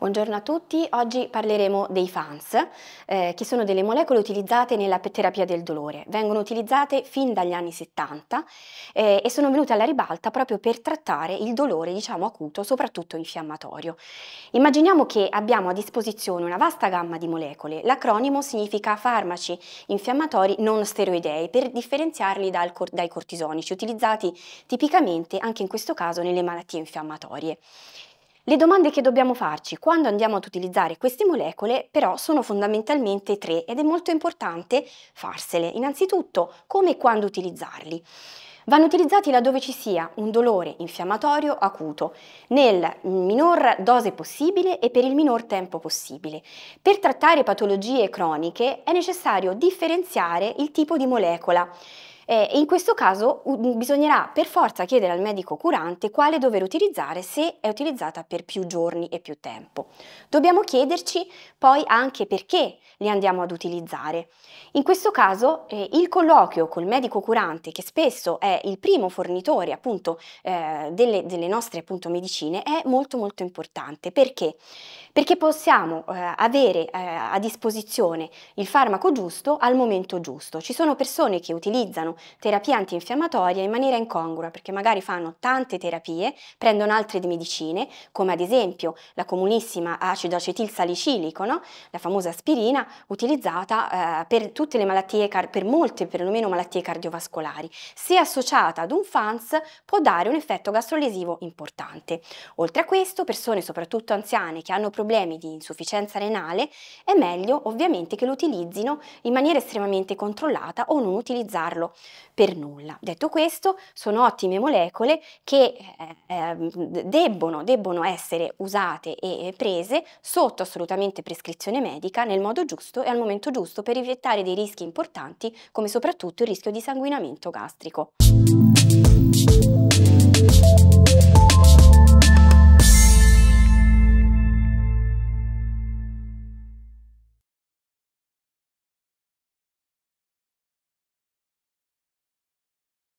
Buongiorno a tutti, oggi parleremo dei FANS, eh, che sono delle molecole utilizzate nella terapia del dolore. Vengono utilizzate fin dagli anni 70 eh, e sono venute alla ribalta proprio per trattare il dolore diciamo, acuto, soprattutto infiammatorio. Immaginiamo che abbiamo a disposizione una vasta gamma di molecole. L'acronimo significa farmaci infiammatori non steroidei per differenziarli dal, dai cortisonici, utilizzati tipicamente anche in questo caso nelle malattie infiammatorie. Le domande che dobbiamo farci quando andiamo ad utilizzare queste molecole però sono fondamentalmente tre ed è molto importante farsele. Innanzitutto, come e quando utilizzarli? Vanno utilizzati laddove ci sia un dolore infiammatorio acuto, nel minor dose possibile e per il minor tempo possibile. Per trattare patologie croniche è necessario differenziare il tipo di molecola. Eh, in questo caso uh, bisognerà per forza chiedere al medico curante quale dover utilizzare se è utilizzata per più giorni e più tempo. Dobbiamo chiederci poi anche perché li andiamo ad utilizzare. In questo caso eh, il colloquio col medico curante, che spesso è il primo fornitore appunto eh, delle, delle, nostre appunto, medicine, è molto molto importante. Perché? Perché possiamo eh, avere eh, a disposizione il farmaco giusto al momento giusto. Ci sono persone che utilizzano terapie antinfiammatorie in maniera incongrua, perché magari fanno tante terapie, prendono altre medicine, come ad esempio la comunissima acido acetilsalicilico, no? la famosa aspirina, utilizzata eh, per tutte le malattie, per molte perlomeno malattie cardiovascolari. Se associata ad un FANS può dare un effetto gastrolesivo importante. Oltre a questo, persone soprattutto anziane che hanno problemi di insufficienza renale, è meglio ovviamente che lo utilizzino in maniera estremamente controllata o non utilizzarlo per nulla. Detto questo, sono ottime molecole che eh, eh debbono, debbono, essere usate e prese sotto assolutamente prescrizione medica nel modo giusto e al momento giusto per evitare dei rischi importanti come soprattutto il rischio di sanguinamento gastrico.